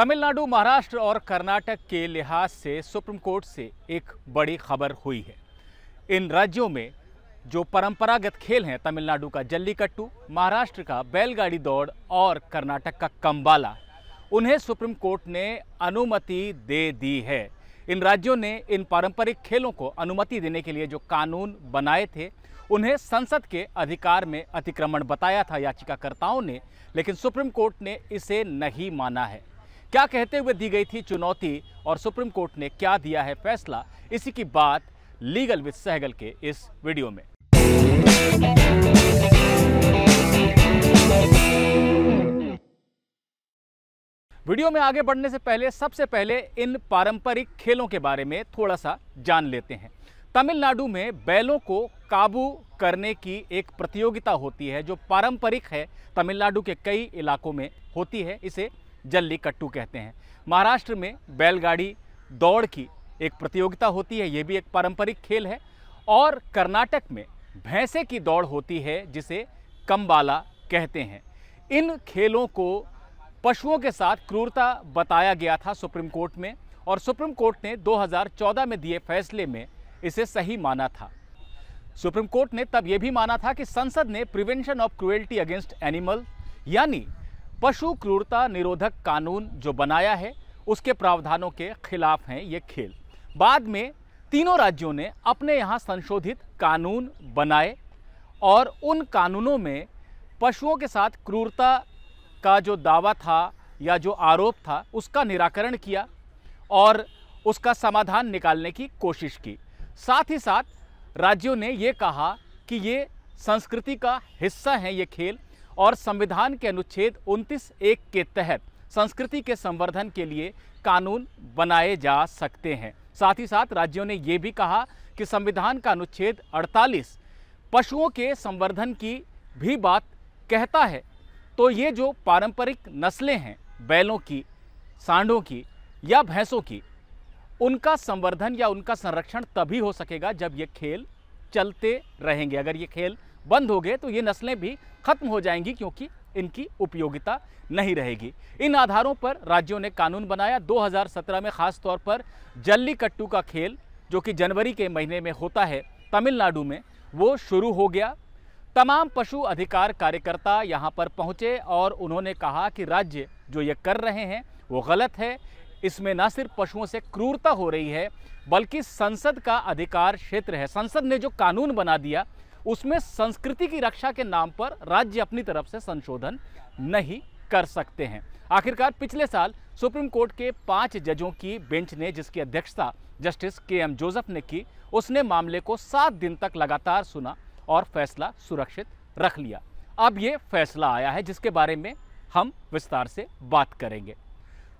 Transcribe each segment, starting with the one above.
तमिलनाडु महाराष्ट्र और कर्नाटक के लिहाज से सुप्रीम कोर्ट से एक बड़ी खबर हुई है इन राज्यों में जो परंपरागत खेल हैं तमिलनाडु का जल्लीकट्टू महाराष्ट्र का बैलगाड़ी दौड़ और कर्नाटक का कम्बाला उन्हें सुप्रीम कोर्ट ने अनुमति दे दी है इन राज्यों ने इन पारंपरिक खेलों को अनुमति देने के लिए जो कानून बनाए थे उन्हें संसद के अधिकार में अतिक्रमण बताया था याचिकाकर्ताओं ने लेकिन सुप्रीम कोर्ट ने इसे नहीं माना है क्या कहते हुए दी गई थी चुनौती और सुप्रीम कोर्ट ने क्या दिया है फैसला इसी की बात लीगल विद सहगल के इस वीडियो में वीडियो में आगे बढ़ने से पहले सबसे पहले इन पारंपरिक खेलों के बारे में थोड़ा सा जान लेते हैं तमिलनाडु में बैलों को काबू करने की एक प्रतियोगिता होती है जो पारंपरिक है तमिलनाडु के कई इलाकों में होती है इसे जल्ली कट्टू कहते हैं महाराष्ट्र में बैलगाड़ी दौड़ की एक प्रतियोगिता होती है ये भी एक पारंपरिक खेल है और कर्नाटक में भैंसे की दौड़ होती है जिसे कम्बाला कहते हैं इन खेलों को पशुओं के साथ क्रूरता बताया गया था सुप्रीम कोर्ट में और सुप्रीम कोर्ट ने 2014 में दिए फैसले में इसे सही माना था सुप्रीम कोर्ट ने तब यह भी माना था कि संसद ने prevention of cruelty against animal यानी पशु क्रूरता निरोधक कानून जो बनाया है उसके प्रावधानों के खिलाफ हैं ये खेल बाद में तीनों राज्यों ने अपने यहाँ संशोधित कानून बनाए और उन कानूनों में पशुओं के साथ क्रूरता का जो दावा था या जो आरोप था उसका निराकरण किया और उसका समाधान निकालने की कोशिश की साथ ही साथ राज्यों ने ये कहा कि ये संस्कृति का हिस्सा हैं ये खेल और संविधान के अनुच्छेद उनतीस एक के तहत संस्कृति के संवर्धन के लिए कानून बनाए जा सकते हैं साथ ही साथ राज्यों ने ये भी कहा कि संविधान का अनुच्छेद 48 पशुओं के संवर्धन की भी बात कहता है तो ये जो पारंपरिक नस्लें हैं बैलों की सांडों की या भैंसों की उनका संवर्धन या उनका संरक्षण तभी हो सकेगा जब ये खेल चलते रहेंगे अगर ये खेल बंद हो गए तो ये नस्लें भी खत्म हो जाएंगी क्योंकि इनकी उपयोगिता नहीं रहेगी इन आधारों पर राज्यों ने कानून बनाया 2017 में खास तौर पर जल्लीकट्टू का खेल जो कि जनवरी के महीने में होता है तमिलनाडु में वो शुरू हो गया तमाम पशु अधिकार कार्यकर्ता यहाँ पर पहुँचे और उन्होंने कहा कि राज्य जो ये कर रहे हैं वो गलत है इसमें ना सिर्फ पशुओं से क्रूरता हो रही है बल्कि संसद का अधिकार क्षेत्र है संसद ने जो कानून बना दिया उसमें संस्कृति की रक्षा के नाम पर राज्य अपनी तरफ से संशोधन नहीं कर सकते हैं आखिरकार पिछले साल सुप्रीम कोर्ट के पांच जजों की बेंच ने जिसकी अध्यक्षता जस्टिस के एम जोसेफ ने की उसने मामले को सात दिन तक लगातार सुना और फैसला सुरक्षित रख लिया अब ये फैसला आया है जिसके बारे में हम विस्तार से बात करेंगे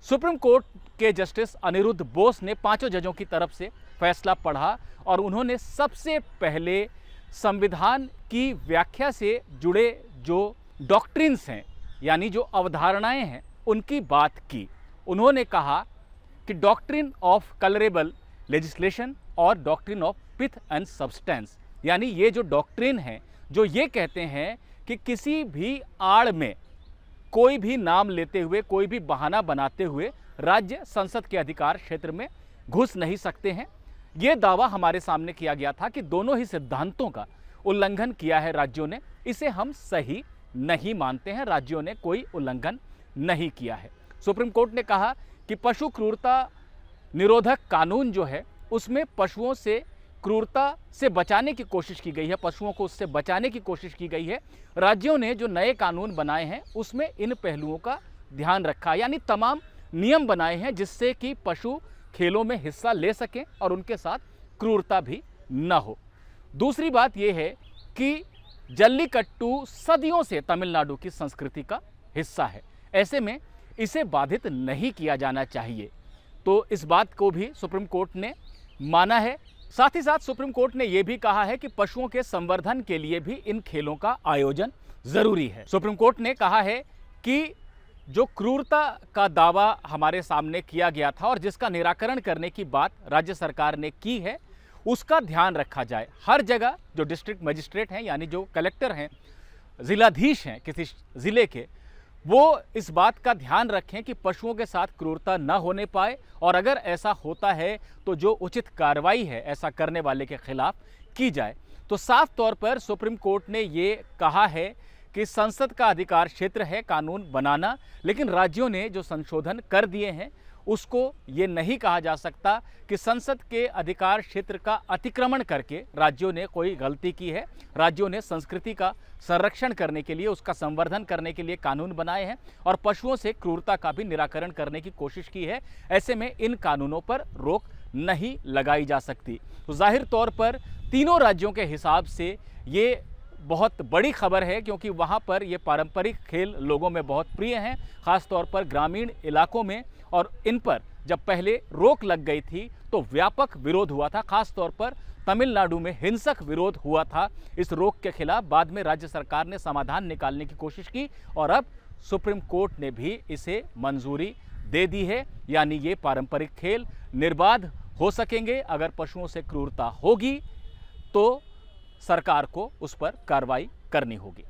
सुप्रीम कोर्ट के जस्टिस अनिरुद्ध बोस ने पांचों जजों की तरफ से फैसला पढ़ा और उन्होंने सबसे पहले संविधान की व्याख्या से जुड़े जो डॉक्ट्रिन्स हैं यानी जो अवधारणाएं हैं उनकी बात की उन्होंने कहा कि डॉक्ट्रिन ऑफ कलरेबल लेजिस्लेशन और doctrine of pith and substance यानी ये जो डॉक्ट्रिन हैं जो ये कहते हैं कि किसी भी आड़ में कोई भी नाम लेते हुए कोई भी बहाना बनाते हुए राज्य संसद के अधिकार क्षेत्र में घुस नहीं सकते हैं ये दावा हमारे सामने किया गया था कि दोनों ही सिद्धांतों का उल्लंघन किया है राज्यों ने इसे हम सही नहीं मानते हैं राज्यों ने कोई उल्लंघन नहीं किया है सुप्रीम कोर्ट ने कहा कि पशु क्रूरता निरोधक कानून जो है उसमें पशुओं से क्रूरता से बचाने की कोशिश की गई है पशुओं को उससे बचाने की कोशिश की गई है राज्यों ने जो नए कानून बनाए हैं उसमें इन पहलुओं का ध्यान रखा यानी तमाम नियम बनाए हैं जिससे कि पशु खेलों में हिस्सा ले सकें और उनके साथ क्रूरता भी न हो दूसरी बात यह है कि जल्लीकट्टू सदियों से तमिलनाडु की संस्कृति का हिस्सा है ऐसे में इसे बाधित नहीं किया जाना चाहिए तो इस बात को भी सुप्रीम कोर्ट ने माना है साथ ही साथ सुप्रीम कोर्ट ने यह भी कहा है कि पशुओं के संवर्धन के लिए भी इन खेलों का आयोजन जरूरी है सुप्रीम कोर्ट ने कहा है कि जो क्रूरता का दावा हमारे सामने किया गया था और जिसका निराकरण करने की बात राज्य सरकार ने की है उसका ध्यान रखा जाए हर जगह जो डिस्ट्रिक्ट मजिस्ट्रेट हैं यानी जो कलेक्टर हैं ज़िलाधीश हैं किसी ज़िले के वो इस बात का ध्यान रखें कि पशुओं के साथ क्रूरता न होने पाए और अगर ऐसा होता है तो जो उचित कार्रवाई है ऐसा करने वाले के खिलाफ की जाए तो साफ तौर पर सुप्रीम कोर्ट ने ये कहा है कि संसद का अधिकार क्षेत्र है कानून बनाना लेकिन राज्यों ने जो संशोधन कर दिए हैं उसको ये नहीं कहा जा सकता कि संसद के अधिकार क्षेत्र का अतिक्रमण करके राज्यों ने कोई गलती की है राज्यों ने संस्कृति का संरक्षण करने के लिए उसका संवर्धन करने के लिए कानून बनाए हैं और पशुओं से क्रूरता का भी निराकरण करने की कोशिश की है ऐसे में इन कानूनों पर रोक नहीं लगाई जा सकती तो जाहिर तौर पर तीनों राज्यों के हिसाब से ये बहुत बड़ी खबर है क्योंकि वहाँ पर ये पारंपरिक खेल लोगों में बहुत प्रिय हैं ख़ासतौर पर ग्रामीण इलाकों में और इन पर जब पहले रोक लग गई थी तो व्यापक विरोध हुआ था खासतौर पर तमिलनाडु में हिंसक विरोध हुआ था इस रोक के खिलाफ बाद में राज्य सरकार ने समाधान निकालने की कोशिश की और अब सुप्रीम कोर्ट ने भी इसे मंजूरी दे दी है यानी ये पारंपरिक खेल निर्बाध हो सकेंगे अगर पशुओं से क्रूरता होगी तो सरकार को उस पर कार्रवाई करनी होगी